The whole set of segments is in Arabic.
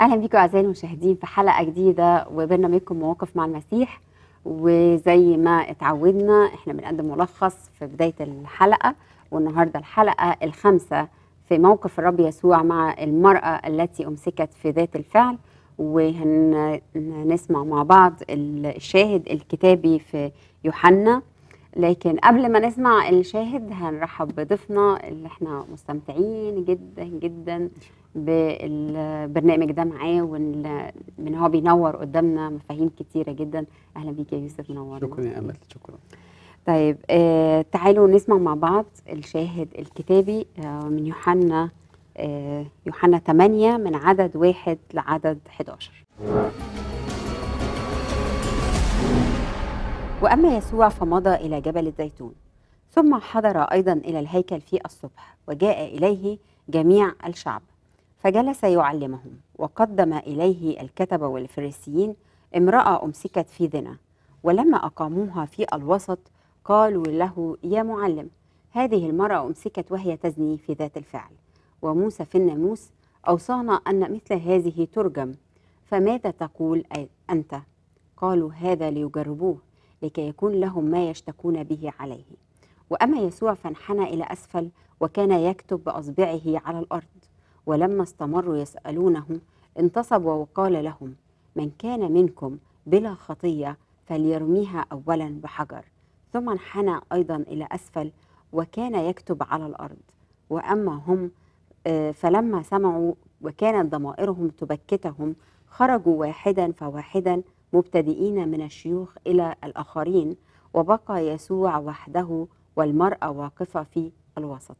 اهلا بيكم اعزائي المشاهدين في حلقه جديده وبرنامجكم مواقف مع المسيح وزي ما اتعودنا احنا بنقدم ملخص في بدايه الحلقه والنهارده الحلقه الخامسه في موقف الرب يسوع مع المراه التي امسكت في ذات الفعل وهنسمع مع بعض الشاهد الكتابي في يوحنا لكن قبل ما نسمع الشاهد هنرحب بضيفنا اللي احنا مستمتعين جدا جدا بالبرنامج ده معاه وان هو بينور قدامنا مفاهيم كتيره جدا اهلا بيك يا يوسف منورنا شكرا يا امل شكرا طيب آه تعالوا نسمع مع بعض الشاهد الكتابي آه من يوحنا آه يوحنا 8 من عدد واحد لعدد 11 وأما يسوع فمضى إلى جبل الزيتون ثم حضر أيضا إلى الهيكل في الصبح وجاء إليه جميع الشعب فجلس يعلمهم وقدم إليه الكتب والفريسيين امرأة أمسكت في ذنا ولما أقاموها في الوسط قالوا له يا معلم هذه المرأة أمسكت وهي تزني في ذات الفعل وموسى في الناموس أوصانا أن مثل هذه ترجم فماذا تقول أنت؟ قالوا هذا ليجربوه لكي يكون لهم ما يشتكون به عليه وأما يسوع فانحنى إلى أسفل وكان يكتب بأصبعه على الأرض ولما استمروا يسألونه انتصب وقال لهم من كان منكم بلا خطية فليرميها أولا بحجر ثم انحنى أيضا إلى أسفل وكان يكتب على الأرض وأما هم آه، فلما سمعوا وكانت ضمائرهم تبكتهم خرجوا واحدا فواحدا مبتدئين من الشيوخ إلى الآخرين وبقى يسوع وحده والمرأة واقفة في الوسط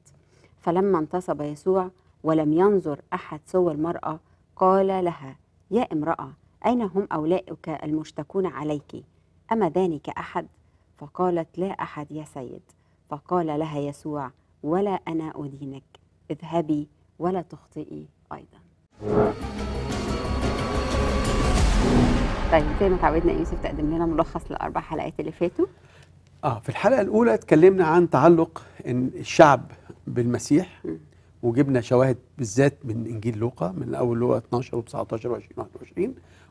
فلما انتصب يسوع ولم ينظر أحد سوى المرأة قال لها يا امرأة أين هم أولئك المشتكون عليك أما ذلك أحد فقالت لا أحد يا سيد فقال لها يسوع ولا أنا أدينك اذهبي ولا تخطئي أيضا طيب زي ما تعودنا يوسف تقدم لنا ملخص لأربع حلقات اللي فاتوا اه في الحلقة الأولى اتكلمنا عن تعلق الشعب بالمسيح وجبنا شواهد بالذات من انجيل لوقا من اول لوقا 12 و19 و20 و21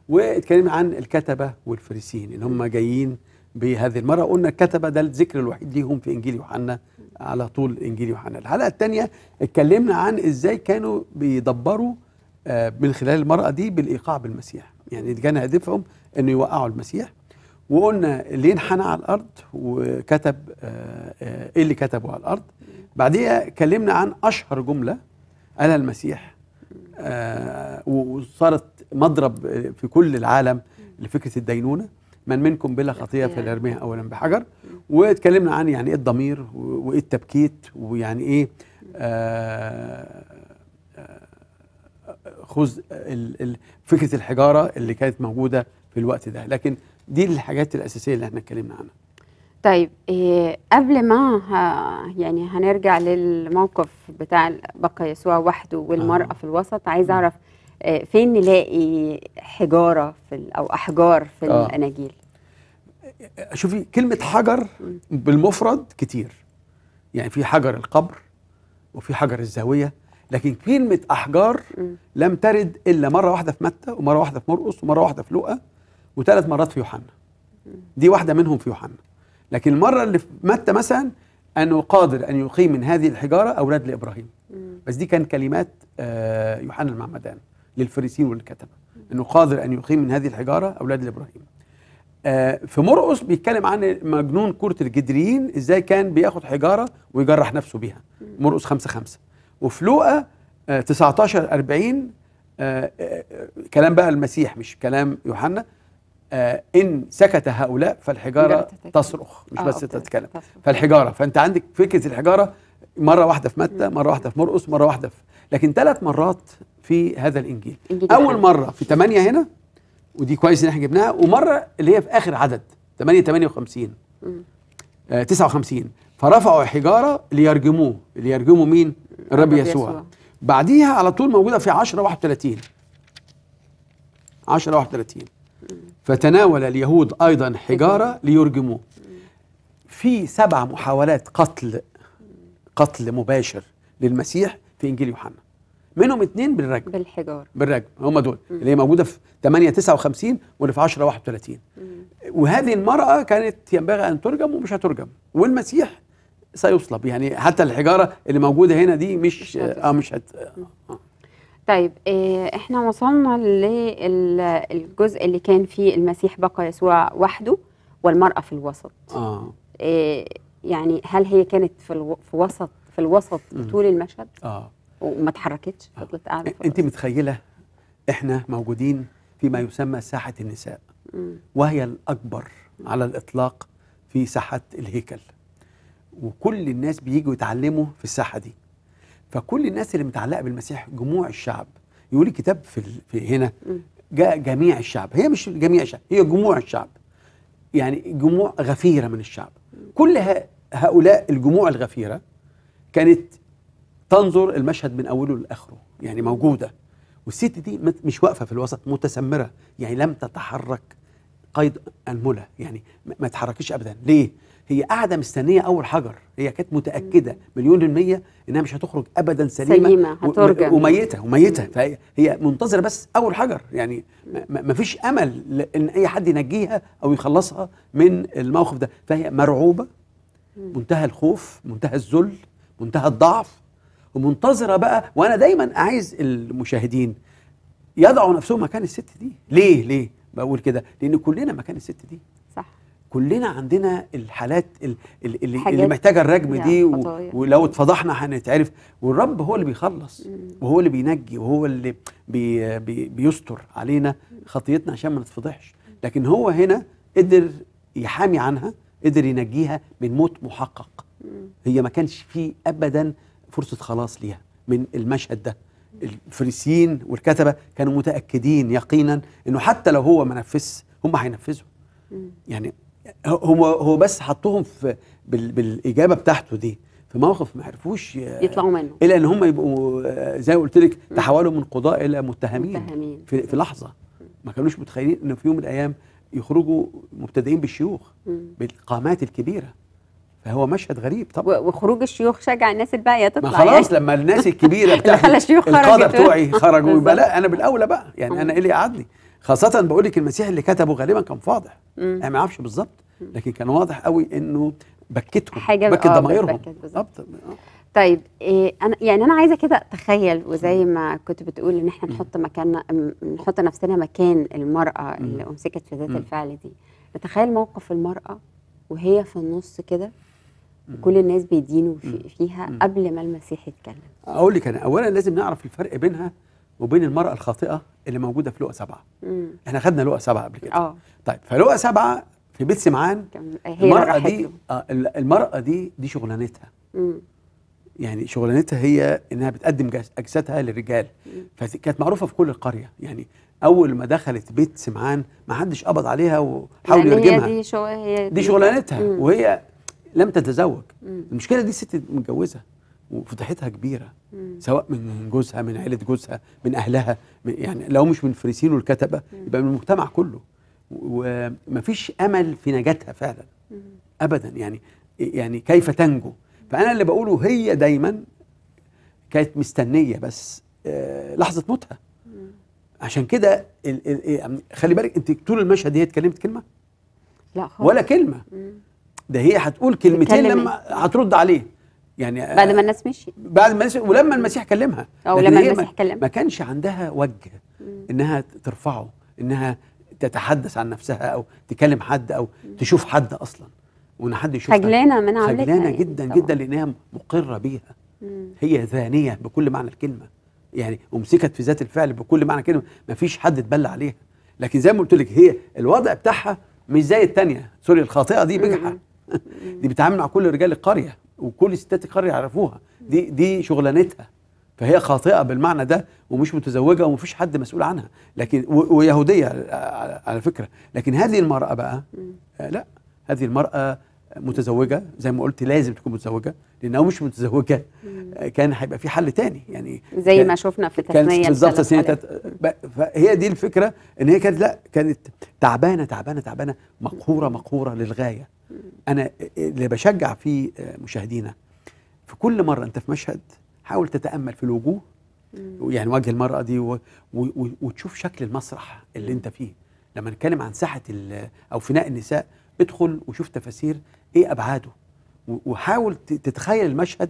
واتكلمنا عن الكتبه والفريسيين ان هم جايين بهذه المره قلنا الكتبه ده الذكر الوحيد ليهم في انجيل يوحنا على طول انجيل يوحنا الحلقه الثانيه اتكلمنا عن ازاي كانوا بيدبروا آه، من خلال المراه دي بالايقاع بالمسيح يعني كان هدفهم انه يوقعوا المسيح وقلنا ليه انحنى على الارض وكتب آه، آه، ايه اللي كتبه على الارض بعديها كلمنا عن اشهر جمله قالها المسيح آه، وصارت مضرب في كل العالم لفكره الدينونه من منكم بلا خطيه فليرميها اولا بحجر واتكلمنا عن يعني ايه الضمير وايه التبكيت ويعني ايه خذ فكره الحجاره اللي كانت موجوده في الوقت ده لكن دي الحاجات الاساسيه اللي احنا اتكلمنا عنها طيب إيه قبل ما ها يعني هنرجع للموقف بتاع بقى يسوع وحده والمراه آه. في الوسط عايز آه. اعرف إيه فين نلاقي حجاره في او احجار في آه. الاناجيل شوفي كلمه حجر بالمفرد كتير يعني في حجر القبر وفي حجر الزاويه لكن كلمه احجار لم ترد الا مره واحده في متى ومره واحده في مرقس ومره واحده في لوقا وثلاث مرات في يوحنا دي واحدة منهم في يوحنا لكن المرة اللي في متى مثلا أنه قادر أن يقيم من هذه الحجارة أولاد لإبراهيم بس دي كان كلمات آه، يوحنا المعمدان للفريسيين والكتبة أنه قادر أن يقيم من هذه الحجارة أولاد لإبراهيم آه، في مرقس بيتكلم عن مجنون كرة الجدريين ازاي كان بياخد حجارة ويجرح نفسه بيها مرقس خمسة خمسة وفي لوقا 19 آه، 40 كلام بقى المسيح مش كلام يوحنا آه، ان سكت هؤلاء فالحجاره تصرخ مش آه، بس تتكلم فالحجاره فانت عندك فكره الحجاره مره واحده في متى مره واحده في مرقس مره واحده في لكن ثلاث مرات في هذا الانجيل اول مره في ثمانية هنا ودي كويس ان احنا جبناها ومره اللي هي في اخر عدد 8 58 آه 59 فرفعوا حجاره ليرجموه ليرجموا مين الرب يسوع. يسوع بعديها على طول موجوده في 10 31 10 31 فتناول اليهود أيضا حجارة ليرجموه في سبع محاولات قتل قتل مباشر للمسيح في إنجيل يوحنا منهم اثنين بالرجم بالحجاره بالرجم هم دول مم. اللي هي موجوده في 8 59 واللي في 10 31 وهذه المراه كانت ينبغي ان ترجم ومش هترجم والمسيح سيصلب يعني حتى الحجاره اللي موجوده هنا دي مش, مش اه مش هت آه. آه. طيب آه، احنا وصلنا للجزء اللي كان فيه المسيح بقى يسوع وحده والمرأة في الوسط آه. إيه يعني هل هي كانت في, الو... في وسط في الوسط طول المشهد آه. وما اتحركتش فضلت قاعدة انت متخيلة احنا موجودين في ما يسمى ساحة النساء م. وهي الأكبر على الإطلاق في ساحة الهيكل وكل الناس بييجوا يتعلموا في الساحة دي فكل الناس اللي متعلقه بالمسيح جموع الشعب يقول الكتاب في, في هنا جاء جميع الشعب هي مش جميع الشعب هي جموع الشعب يعني جموع غفيره من الشعب كل هؤلاء الجموع الغفيره كانت تنظر المشهد من اوله لاخره يعني موجوده والست دي مش واقفه في الوسط متسمره يعني لم تتحرك قيد انمله يعني ما تحركش ابدا ليه هي قاعده مستنيه اول حجر هي كانت متاكده مليون الميه انها مش هتخرج ابدا سليمه, سليمة. هترجع وميته وميته فهي منتظره بس اول حجر يعني ما فيش امل ان اي حد ينجيها او يخلصها من الموقف ده فهي مرعوبه منتهى الخوف منتهى الذل منتهى الضعف ومنتظره بقى وانا دايما عايز المشاهدين يضعوا نفسهم مكان الست دي ليه ليه بقول كده لان كلنا مكان الست دي كلنا عندنا الحالات اللي, اللي محتاجه الرجم يعني دي و... ولو اتفضحنا هنتعرف والرب هو اللي بيخلص وهو اللي بينجي وهو اللي بي... بي... بيستر علينا خطيتنا عشان ما نتفضحش لكن هو هنا قدر يحامي عنها قدر ينجيها من موت محقق هي ما كانش فيه ابدا فرصه خلاص ليها من المشهد ده الفريسيين والكتبه كانوا متاكدين يقينا انه حتى لو هو ما نفذش هم هينفذوا يعني هم هو بس حطوهم في بالاجابه بتاعته دي في موقف ما عرفوش آه، يطلعوا منه الا ان هم يبقوا آه، زي ما قلت لك تحولوا من قضاء الى متهمين, متهمين. في, في لحظه ما كانوش متخيلين ان في يوم من الايام يخرجوا مبتدئين بالشيوخ بالقامات الكبيره فهو مشهد غريب طبعا وخروج الشيوخ شجع الناس الباقيه تطلع ما يعني. خلاص يعني. لما الناس الكبيره بتاعت القاده بتوعي خرجوا يبقى لا انا بالاولى بقى يعني انا ايه اللي قعدني خاصة بقول لك المسيح اللي كتبه غالبا كان فاضح انا يعني ما اعرفش بالظبط لكن كان واضح قوي انه بكتهم حاجة بكت آه، ضمايرهم بالظبط طيب إيه انا يعني انا عايزه كده اتخيل وزي ما كنت بتقول ان احنا نحط مكاننا نحط نفسنا مكان المراه اللي امسكت في ذات الفعل دي نتخيل موقف المراه وهي في النص كده وكل الناس بيدينوا فيها قبل ما المسيح يتكلم اقول لك انا اولا لازم نعرف الفرق بينها وبين المرأة الخاطئة اللي موجودة في لقى سبعة مم. احنا خدنا لقى سبعة قبل كده اه طيب فلقى سبعة في بيت سمعان المرأة دي آه المرأة دي دي شغلانتها مم. يعني شغلانتها هي انها بتقدم اجسادها للرجال فكانت معروفه في كل القريه يعني اول ما دخلت بيت سمعان ما حدش قبض عليها وحاول يعني يرجمها دي, شو... هي دي شغلانتها مم. وهي لم تتزوج مم. المشكله دي ست متجوزه وفضحتها كبيره مم. سواء من جوزها من عيله جوزها من اهلها من يعني لو مش من فريسين والكتبه مم. يبقى من المجتمع كله ومفيش امل في نجاتها فعلا مم. ابدا يعني يعني كيف تنجو فانا اللي بقوله هي دايما كانت مستنيه بس آه، لحظه موتها عشان كده يعني خلي بالك انت طول المشهد هي اتكلمت كلمه لا خالص ولا كلمه ده هي هتقول كلمتين لما إيه؟ هترد عليه يعني آه، بعد ما الناس مشيت بعد ما الناس ولما المسيح كلمها او لما المسيح كلمها ما كانش عندها وجه انها ترفعه انها تتحدث عن نفسها او تكلم حد او تشوف حد اصلا وان حد يشوفها خجلانه من عملتها خجلانه يعني جدا طبعا. جدا لانها مقره بيها هي ذانيه بكل معنى الكلمه يعني ومسكت في ذات الفعل بكل معنى الكلمه ما فيش حد اتبلى عليها لكن زي ما قلت لك هي الوضع بتاعها مش زي الثانيه سوري الخاطئه دي بجحه دي بتتعامل مع كل رجال القريه وكل ستات القريه يعرفوها دي دي شغلانتها فهي خاطئه بالمعنى ده ومش متزوجه ومفيش حد مسؤول عنها لكن ويهوديه على فكره لكن هذه المراه بقى لا هذه المراه متزوجه زي ما قلت لازم تكون متزوجه لو مش متزوجه آه، كان هيبقى في حل تاني يعني زي ما شفنا في تثنيه بالظبط تثنيه فهي دي الفكره ان هي كانت لا كانت تعبانه تعبانه تعبانه مقهوره مقهوره للغايه انا اللي بشجع فيه آه، مشاهدينا في كل مره انت في مشهد حاول تتامل في الوجوه يعني وجه المراه دي و... و... وتشوف شكل المسرح اللي انت فيه لما نتكلم عن ساحه ال... او فناء النساء ادخل وشوف تفاسير ايه ابعاده وحاول تتخيل المشهد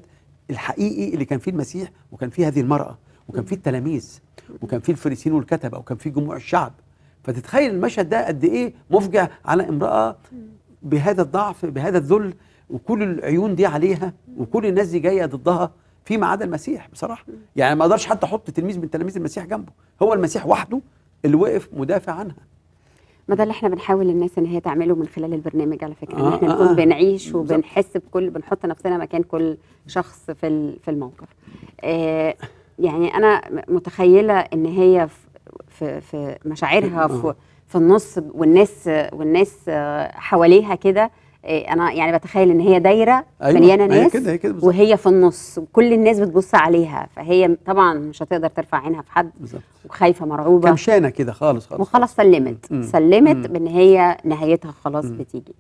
الحقيقي اللي كان فيه المسيح وكان فيه هذه المراه وكان فيه التلاميذ وكان فيه الفريسين والكتبه وكان فيه جموع الشعب فتتخيل المشهد ده قد ايه مفجع على امراه بهذا الضعف بهذا الذل وكل العيون دي عليها وكل الناس دي جايه ضدها فيما عدا المسيح بصراحه يعني ما اقدرش حتى احط تلميذ من تلاميذ المسيح جنبه هو المسيح وحده اللي وقف مدافع عنها ما ده اللي احنا بنحاول الناس ان هي تعمله من خلال البرنامج على فكره آه ان احنا آه، نكون آه بنعيش وبنحس بكل بنحط نفسنا مكان كل شخص في في الموقف آه يعني انا متخيله ان هي في في مشاعرها آه. في في النص والناس والناس حواليها كده آه، انا يعني بتخيل ان هي دايره أيوة. مليانه ناس هي كده هي كده وهي في النص وكل الناس بتبص عليها فهي طبعا مش هتقدر ترفع عينها في حد وخايفه مرعوبه كمشانه كده خالص خالص وخلاص سلمت مم. سلمت بان هي نهايتها خلاص مم. بتيجي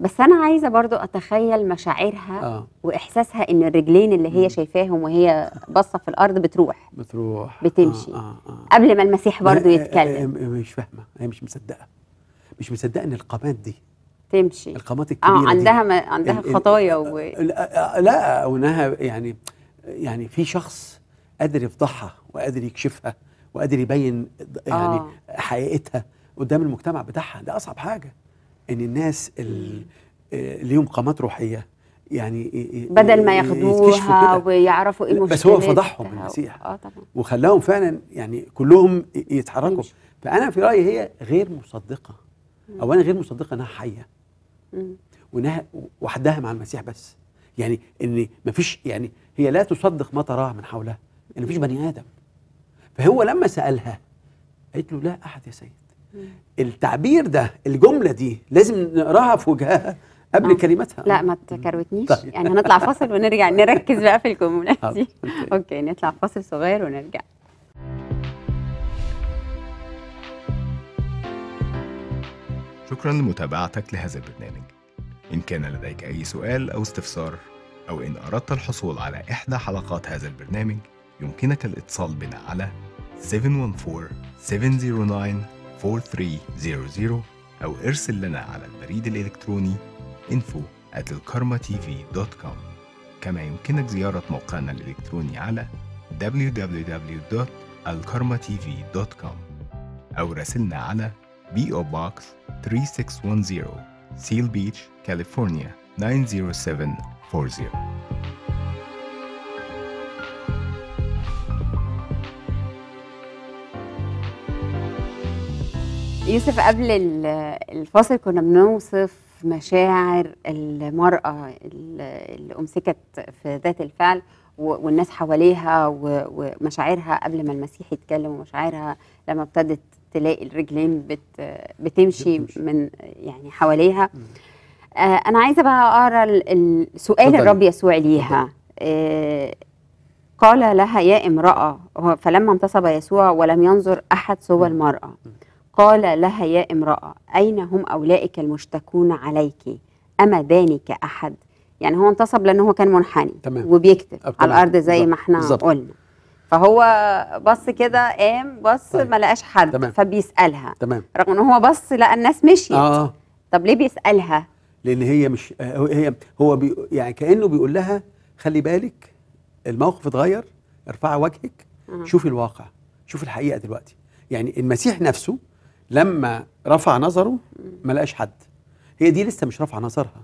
بس انا عايزه برضو اتخيل مشاعرها آه. واحساسها ان الرجلين اللي هي شايفاهم وهي باصه في الارض بتروح بتروح بتمشي آه آه آه. قبل ما المسيح برضو آه، آه، يتكلم هي آه، مش فاهمه هي مش مصدقه مش مصدقه ان القامات دي تمشي القامات الكبيره اه عندها دي. ما عندها خطايا و... لا وانها يعني يعني في شخص قادر يفضحها وقادر يكشفها وقادر يبين يعني آه. حقيقتها قدام المجتمع بتاعها ده اصعب حاجه ان الناس آه، ليهم قامات روحيه يعني إيه- إيه- إيه- بدل ما ياخدوها ويعرفوا ايه بس هو فضحهم المسيح آه،, اه طبعا وخلاهم فعلا يعني كلهم يتحركوا مش. فانا في رايي هي غير مصدقه او انا غير مصدقه انها حيه وانها وحدها مع المسيح بس يعني ان ما فيش يعني هي لا تصدق ما تراه من حولها ان فيش بني ادم فهو لما سالها قالت له لا احد يا سيد التعبير ده الجمله دي لازم نقراها في وجهها قبل آه. كلمتها لا ما تكروتنيش طيب. يعني هنطلع فاصل ونرجع نركز بقى في الجمله دي اوكي نطلع فاصل صغير ونرجع شكرا لمتابعتك لهذا البرنامج إن كان لديك أي سؤال أو استفسار أو إن أردت الحصول على إحدى حلقات هذا البرنامج يمكنك الاتصال بنا على 714 709 4300 أو ارسل لنا على البريد الإلكتروني info at كما يمكنك زيارة موقعنا الإلكتروني على www.alkarmatv.com أو راسلنا على PO Box 3610 Seal Beach, California 90740 يوسف قبل الفاصل كنا بنوصف مشاعر المرأة اللي أمسكت في ذات الفعل والناس حواليها ومشاعرها قبل ما المسيح يتكلم ومشاعرها لما ابتدت تلاقي الرجلين بت بتمشي من يعني حواليها آه، أنا عايزة بقى أقرأ السؤال الرب يسوع ليها آه، قال لها يا امرأة فلما انتصب يسوع ولم ينظر أحد سوى المرأة قال لها يا امرأة أين هم أولئك المشتكون عليك أما داني احد يعني هو انتصب لأنه هو كان منحني تمام. وبيكتب على الأرض زي بالزبط. ما احنا بالزبط. قلنا فهو بص كده قام بص طيب. ما لقاش حد تمام. فبيسألها تمام. رغم ان هو بص لقى الناس مشيت آه،, آه. طب ليه بيسألها لان هي مش هي هو بي يعني كانه بيقول لها خلي بالك الموقف اتغير ارفعي وجهك آه. شوفي الواقع شوفي الحقيقه دلوقتي يعني المسيح نفسه لما رفع نظره ما لقاش حد هي دي لسه مش رافعه نظرها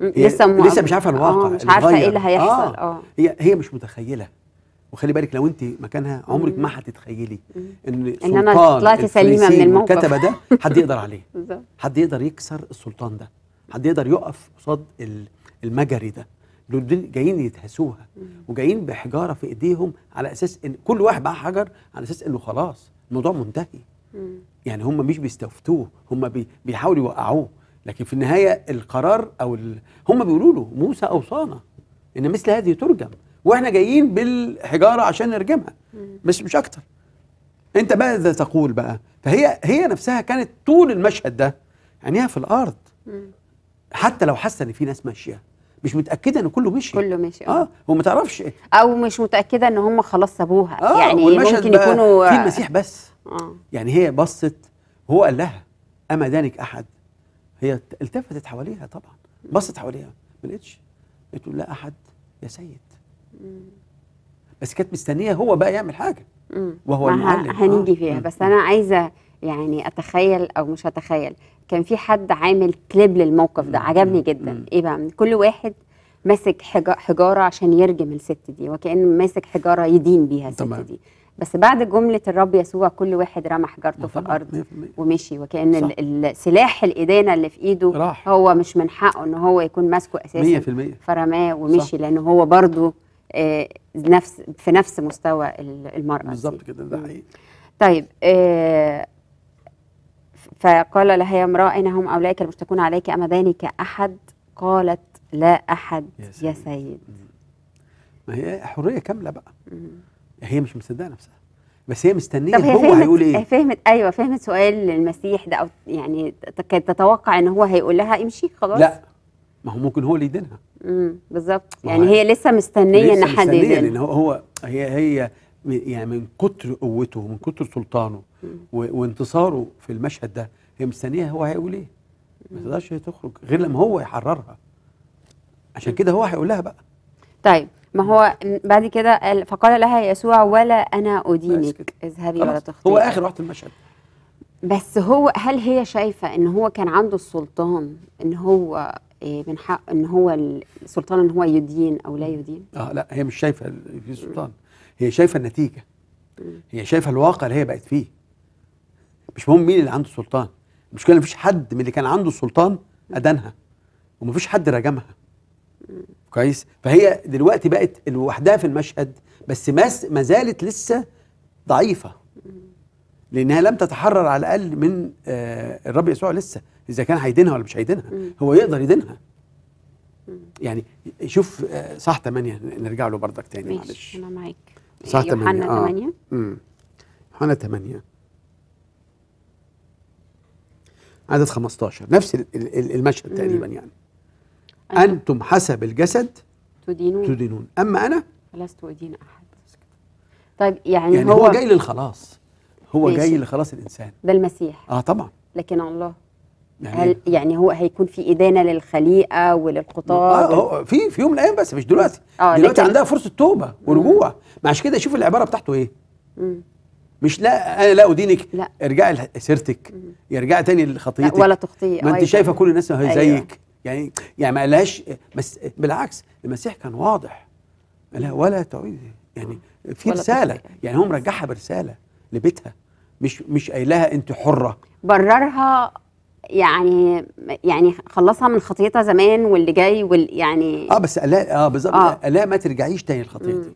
لسه مو... لسه مش عارفه الواقع آه، مش عارفه ايه اللي هيحصل آه،, اه هي هي مش متخيله وخلي بالك لو انت مكانها عمرك ما هتتخيلي ان ان انا طلعت سليمه من الموقف الكتبه ده حد يقدر عليه حد يقدر يكسر السلطان ده حد يقدر يقف قصاد المجري ده دول جايين يتهسوها وجايين بحجاره في ايديهم على اساس ان كل واحد بقى حجر على اساس انه خلاص الموضوع منتهي يعني هم مش بيستفتوه هم بيحاولوا يوقعوه لكن في النهايه القرار او ال... هم بيقولوا له موسى اوصانا ان مثل هذه ترجم واحنا جايين بالحجاره عشان نرجمها بس مش اكتر انت ماذا تقول بقى فهي هي نفسها كانت طول المشهد ده عينيها في الارض حتى لو حاسه ان في ناس ماشيه مش متاكده ان كله مشي كله مشي اه, آه، هو ما تعرفش او مش متاكده ان هم خلاص سابوها آه يعني ممكن يكونوا في المسيح بس آه. يعني هي بصت هو قال لها اما دانك احد هي التفتت حواليها طبعا بصت حواليها ما لقيتش قلت له لا احد يا سيد بس كانت مستنيه هو بقى يعمل حاجه وهو المعلم هنيجي فيها آه. بس انا عايزه يعني اتخيل او مش هتخيل كان في حد عامل كليب للموقف ده عجبني جدا ايه بقى كل واحد ماسك حجاره عشان يرجم الست دي وكانه ماسك حجاره يدين بيها الست طبعا. دي بس بعد جمله الرب يسوع كل واحد رمى حجرته في الارض ومشي وكان السلاح الادانه اللي في ايده راح. هو مش من حقه ان هو يكون ماسكه اساسا 100% فرماه ومشي لان هو برضه آه نفس في نفس مستوى المراه بالظبط كده ده حقيقي طيب آه فقال لها يا امراه اين هم اولئك المشتكون عليك امداني كاحد قالت لا احد يا سيد, يا سيد. ما هي حريه كامله بقى مم. هي مش مصدقه نفسها بس هي مستنيه طب هي هو هيقول ايه فهمت ايوه فهمت سؤال المسيح ده او يعني كانت تتوقع ان هو هيقول لها امشي خلاص لا ما هو ممكن هو اللي يدينها امم بالظبط يعني هي لسه مستنيه ان حد يدينها لان هو, هو هي هي يعني من كتر قوته ومن كتر سلطانه وانتصاره في المشهد ده هي مستنيه هو هيقول ايه ما تقدرش هي تخرج غير لما هو يحررها عشان كده هو هيقول لها بقى طيب ما هو بعد كده فقال لها يسوع ولا انا ادينك اذهبي ولا تخطئي هو اخر وقت المشهد بس هو هل هي شايفه ان هو كان عنده السلطان ان هو إيه، من حق ان هو السلطان ان هو يدين او لا يدين؟ اه لا هي مش شايفه في سلطان هي شايفه النتيجه هي شايفه الواقع اللي هي بقت فيه مش مهم مين اللي عنده سلطان المشكله مفيش حد من اللي كان عنده السلطان ادانها ومفيش حد رجمها كويس فهي دلوقتي بقت لوحدها في المشهد بس ما زالت لسه ضعيفه لانها لم تتحرر على الاقل من آه الرب يسوع لسه اذا كان هيدينها ولا مش هيدينها هو يقدر يدينها يعني شوف آه صح 8 نرجع له بردك تاني معلش انا معاك صح 8 يوحنا 8 آه. يوحنا 8 عدد 15 نفس المشهد تقريبا يعني أنتم حسب الجسد تدينون تدينون أما أنا فلست أدين أحد طيب يعني, يعني هو, هو جاي للخلاص هو ماشي. جاي لخلاص الإنسان ده المسيح آه طبعا لكن الله يعني هل إيه؟ يعني هو هيكون في إدانة للخليقة وللقطاع آه هو آه، آه، في في يوم من الأيام بس مش دلوقتي آه دلوقتي عندها فرصة توبة ورجوع ما عشان كده شوف العبارة بتاعته إيه مم. مش لا انا لا ادينك لا. ارجعي لسيرتك ارجعي تاني لخطيتك ولا تخطي ما انت أيوة. شايفه كل الناس زيك أيوة. يعني يعني ما قالهاش مس... بالعكس المسيح كان واضح لا ولا تعيد يعني في رساله يعني هو مرجعها برساله لبيتها مش مش قايلها انت حره بررها يعني يعني خلصها من خطيتها زمان واللي جاي وال يعني اه بس لا اه بالظبط آه. لا ما ترجعيش تاني لخطيتي يعني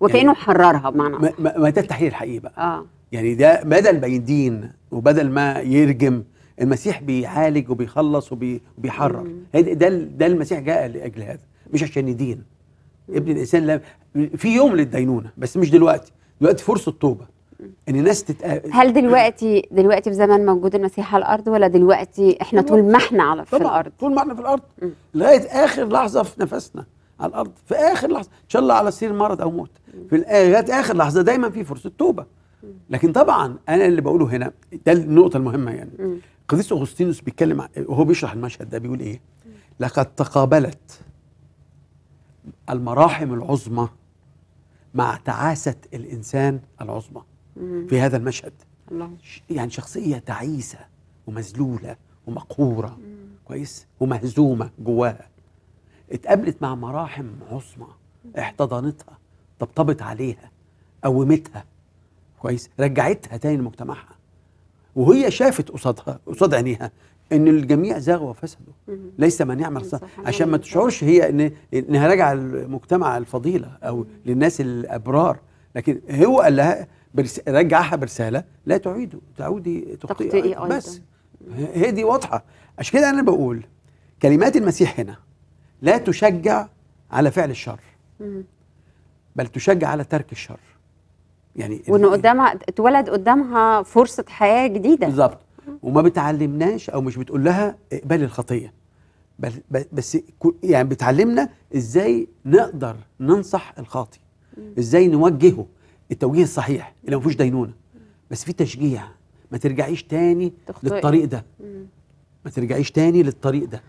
وكانه يعني حررها بمعنى ما, ما ده التحليل الحقيقي بقى آه. يعني ده بدل ما يدين وبدل ما يرجم المسيح بيعالج وبيخلص وبيحرر ده ده المسيح جاء لاجل هذا مش عشان يدين ابن الانسان لم في يوم للدينونه بس مش دلوقتي دلوقتي فرصه توبه ان الناس تتقابل هل دلوقتي دلوقتي في زمن موجود المسيح على الارض ولا دلوقتي احنا طول ما احنا على في الارض طول ما احنا في الارض لغايه اخر لحظه في نفسنا على الارض في اخر لحظه ان شاء الله على سير مرض او موت في لغايه اخر لحظه دايما في فرصه توبه لكن طبعا انا اللي بقوله هنا ده النقطه المهمه يعني قديس اغسطينوس بيتكلم وهو بيشرح المشهد ده بيقول ايه لقد تقابلت المراحم العظمى مع تعاسه الانسان العظمى في هذا المشهد يعني شخصيه تعيسه ومذلوله ومقهوره كويس ومهزومه جواها اتقابلت مع مراحم عظمى احتضنتها طبطبت عليها قومتها كويس رجعتها تاني لمجتمعها وهي شافت قصادها قصاد عينيها ان الجميع زاغ وفسدوا ليس من يعمل يعني صح يعني عشان ما يعني تشعرش هي ان انها راجعه المجتمع الفضيله او للناس الابرار لكن هو قال لها برس... رجعها برساله لا تعيد تعودي تخطئي بس هي دي واضحه عشان كده انا بقول كلمات المسيح هنا لا تشجع على فعل الشر بل تشجع على ترك الشر يعني وانه قدامها اتولد قدامها فرصه حياه جديده بالظبط وما بتعلمناش او مش بتقول لها اقبلي الخطيه بل بس يعني بتعلمنا ازاي نقدر ننصح الخاطي ازاي نوجهه التوجيه الصحيح اللي ما فيهوش دينونه بس في تشجيع ما ترجعيش تاني تخطئ. للطريق ده ما ترجعيش تاني للطريق ده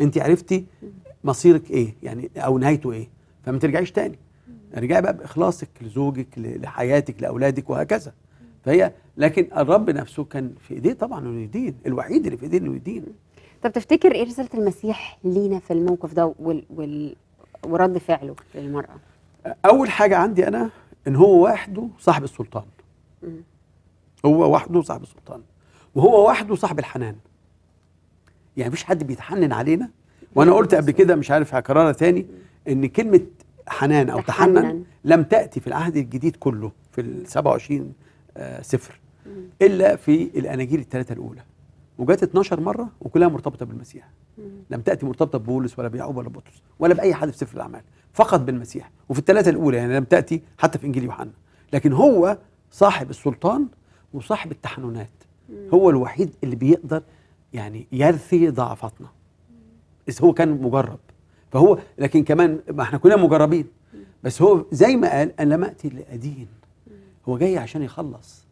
انت عرفتي مصيرك ايه يعني او نهايته ايه فما ترجعيش تاني ارجعي يعني بقى باخلاصك لزوجك لحياتك لاولادك وهكذا فهي لكن الرب نفسه كان في ايديه طبعا انه يدين الوحيد اللي في ايديه انه يدين طب تفتكر ايه رساله المسيح لينا في الموقف ده وال... وال... ورد فعله للمراه اول حاجه عندي انا ان هو وحده صاحب السلطان م. هو وحده صاحب السلطان وهو وحده صاحب الحنان يعني مفيش حد بيتحنن علينا وانا قلت قبل كده مش عارف هكررها تاني ان كلمه حنان أو تحنن, تحنن لم تأتي في العهد الجديد كله في ال 27 سفر آه، إلا في الأناجيل الثلاثة الأولى وجات 12 مرة وكلها مرتبطة بالمسيح لم تأتي مرتبطة ببولس ولا بيعقوب ولا بطرس ولا بأي حد في سفر الأعمال فقط بالمسيح وفي الثلاثة الأولى يعني لم تأتي حتى في إنجيل يوحنا لكن هو صاحب السلطان وصاحب التحننات هو الوحيد اللي بيقدر يعني يرثي ضعفاتنا إذ هو كان مجرب فهو لكن كمان ما احنا كلنا مجربين بس هو زي ما قال انا لم اتي لادين هو جاي عشان يخلص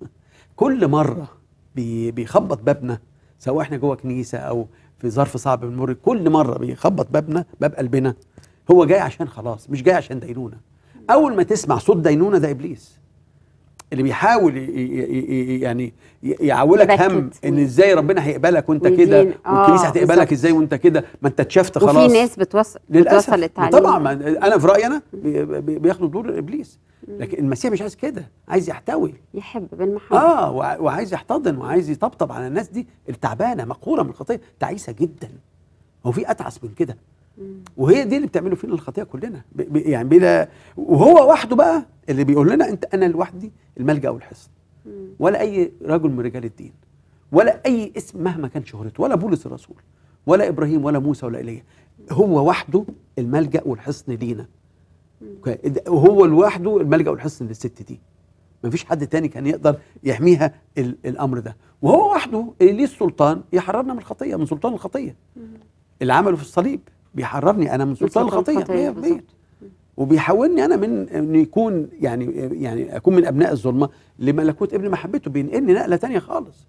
كل مره بيخبط بابنا سواء احنا جوه كنيسه او في ظرف صعب بنمر كل مره بيخبط بابنا باب قلبنا هو جاي عشان خلاص مش جاي عشان دينونه اول ما تسمع صوت دينونه ده ابليس اللي بيحاول يعني يعولك هم ان ازاي ربنا هيقبلك وانت كده آه، والكنيسه هتقبلك ازاي وانت كده ما انت اتشفت خلاص وفي ناس بتوصل للاسف طبعا انا في رايي انا بياخدوا دور ابليس لكن المسيح مش عايز كده عايز يحتوي يحب بالمحبه اه وعايز يحتضن وعايز يطبطب على الناس دي التعبانه مقهوره من الخطيه تعيسه جدا هو في اتعس من كده وهي دي اللي بتعمله فينا الخطيه كلنا يعني بلا وهو وحده بقى اللي بيقول لنا انت انا لوحدي الملجا والحصن ولا اي رجل من رجال الدين ولا اي اسم مهما كان شهرته ولا بولس الرسول ولا ابراهيم ولا موسى ولا ايليا هو وحده الملجا والحصن لينا وهو لوحده الملجا والحصن للست دي مفيش حد تاني كان يقدر يحميها الامر ده وهو وحده اللي ليه السلطان يحررنا من الخطيه من سلطان الخطيه اللي عمله في الصليب بيحررني انا من سلطان الخطيه 100% وبيحولني انا من ان يكون يعني يعني اكون من ابناء الظلمه لملكوت ابن محبته بينقلني نقله تانية خالص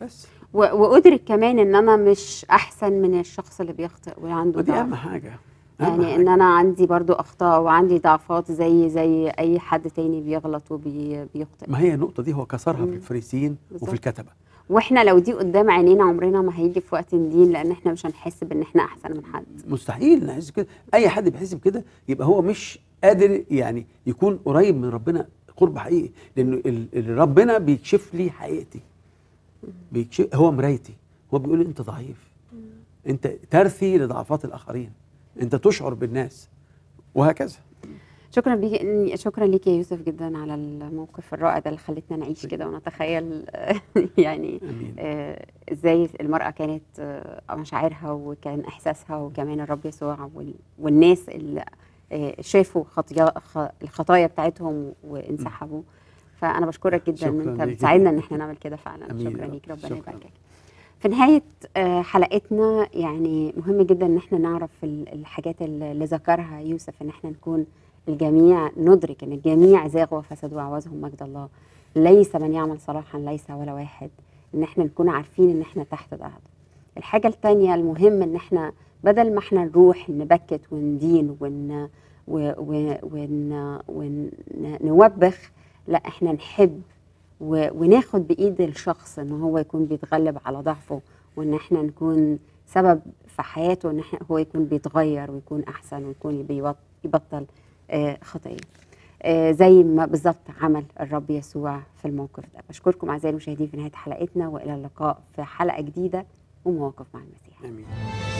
بس وادرك كمان ان انا مش احسن من الشخص اللي بيخطئ وعنده ودي اهم حاجه يعني ان انا عندي برضو اخطاء وعندي ضعفات زي زي اي حد تاني بيغلط وبيخطئ ما هي النقطه دي هو كسرها في الفريسيين وفي الكتبه واحنا لو دي قدام عينينا عمرنا ما هيجي في وقت الدين لان احنا مش هنحس بان احنا احسن من حد مستحيل نحس كده اي حد بيحس بكده يبقى هو مش قادر يعني يكون قريب من ربنا قرب حقيقي لان ربنا بيكشف لي حقيقتي بيكشف هو مرايتي هو بيقول لي انت ضعيف انت ترثي لضعفات الاخرين انت تشعر بالناس وهكذا شكرا بيك شكرا ليكي يا يوسف جدا على الموقف الرائع ده اللي خلتنا نعيش كده ونتخيل يعني آه، ازاي المراه كانت آه، مشاعرها وكان احساسها وكمان الرب يسوع والناس اللي آه، شافوا الخطايا بتاعتهم وانسحبوا فانا بشكرك جدا ان انت بتساعدنا ان احنا نعمل كده فعلا شكرا ليك ربنا يباركك في نهاية حلقتنا يعني مهم جدا ان احنا نعرف الحاجات اللي ذكرها يوسف ان احنا نكون الجميع ندرك ان الجميع زاغوا وفسدوا وعوزهم مجد الله ليس من يعمل صلاحا ليس ولا واحد ان احنا نكون عارفين ان احنا تحت ضغط الحاجه الثانيه المهم ان احنا بدل ما احنا نروح نبكت وندين ون ونوبخ لا احنا نحب وناخد بايد الشخص ان هو يكون بيتغلب على ضعفه وان احنا نكون سبب في حياته ان هو يكون بيتغير ويكون احسن ويكون بيبطل آه، خطايا آه، زي ما بالظبط عمل الرب يسوع في الموقف ده بشكركم اعزائي المشاهدين في نهايه حلقتنا والى اللقاء في حلقه جديده ومواقف مع المسيح امين